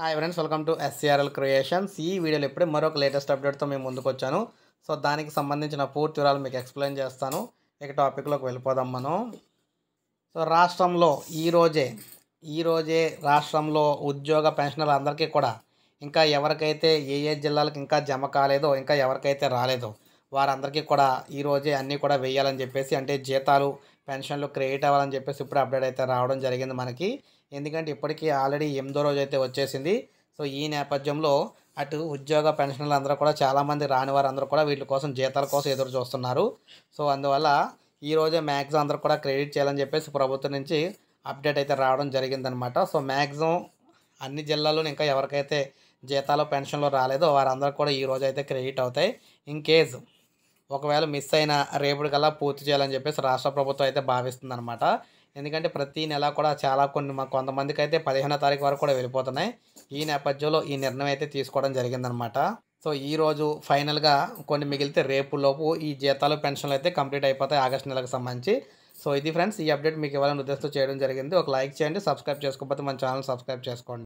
hi friends welcome to SCRL creations ఈ వీడియోలో ఇప్పుడే మరొక లేటెస్ట్ అప్డేట్తో మేము ముందుకు వచ్చాను సో దానికి సంబంధించిన పూర్తి వివరాలు మీకు ఎక్స్ప్లెయిన్ చేస్తాను ఇక టాపిక్లోకి వెళ్ళిపోదాం మనం సో రాష్ట్రంలో ఈరోజే ఈరోజే రాష్ట్రంలో ఉద్యోగ పెన్షనర్లు అందరికీ కూడా ఇంకా ఎవరికైతే ఏ ఏ జిల్లాలకు ఇంకా జమ కాలేదో ఇంకా ఎవరికైతే రాలేదో వారందరికీ కూడా ఈరోజే అన్నీ కూడా వేయాలని చెప్పేసి అంటే జీతాలు పెన్షన్లు క్రియేట్ అవ్వాలని చెప్పేసి ఇప్పుడు అప్డేట్ అయితే రావడం జరిగింది మనకి ఎందుకంటే ఇప్పటికీ ఆల్రెడీ ఎనిమిదో రోజు అయితే వచ్చేసింది సో ఈ నేపథ్యంలో అటు ఉద్యోగ పెన్షన్లు అందరూ కూడా చాలామంది రాని వారు అందరూ కూడా వీటి కోసం జీతాల కోసం ఎదురు చూస్తున్నారు సో అందువల్ల ఈ రోజే మ్యాక్సిమం అందరూ కూడా క్రెడిట్ చేయాలని చెప్పేసి ప్రభుత్వం నుంచి అప్డేట్ అయితే రావడం జరిగిందనమాట సో మ్యాక్సిమం అన్ని జిల్లాల్లో ఇంకా ఎవరికైతే జీతాలు పెన్షన్లు రాలేదో వారందరూ కూడా ఈ అయితే క్రెడిట్ అవుతాయి ఇన్ కేస్ ఒకవేళ మిస్ అయినా రేపటి కల్లా పూర్తి చేయాలని చెప్పేసి రాష్ట్ర ప్రభుత్వం అయితే భావిస్తుంది అనమాట ఎందుకంటే ప్రతి నెల కూడా చాలా కొన్ని మా కొంతమందికి అయితే పదిహేనో తారీఖు వరకు కూడా వెళ్ళిపోతున్నాయి ఈ నేపథ్యంలో ఈ నిర్ణయం అయితే తీసుకోవడం జరిగిందనమాట సో ఈరోజు ఫైనల్గా కొన్ని మిగిలితే రేపు లోపు ఈ జీతాలు పెన్షన్లు అయితే కంప్లీట్ అయిపోతాయి ఆగస్టు నెలకు సంబంధించి సో ఇది ఫ్రెండ్స్ ఈ అప్డేట్ మీకు ఇవ్వాలని ఉద్దేశం చేయడం జరిగింది ఒక లైక్ చేయండి సబ్స్క్రైబ్ చేసుకోకపోతే మన ఛానల్ సబ్స్క్రైబ్ చేసుకోండి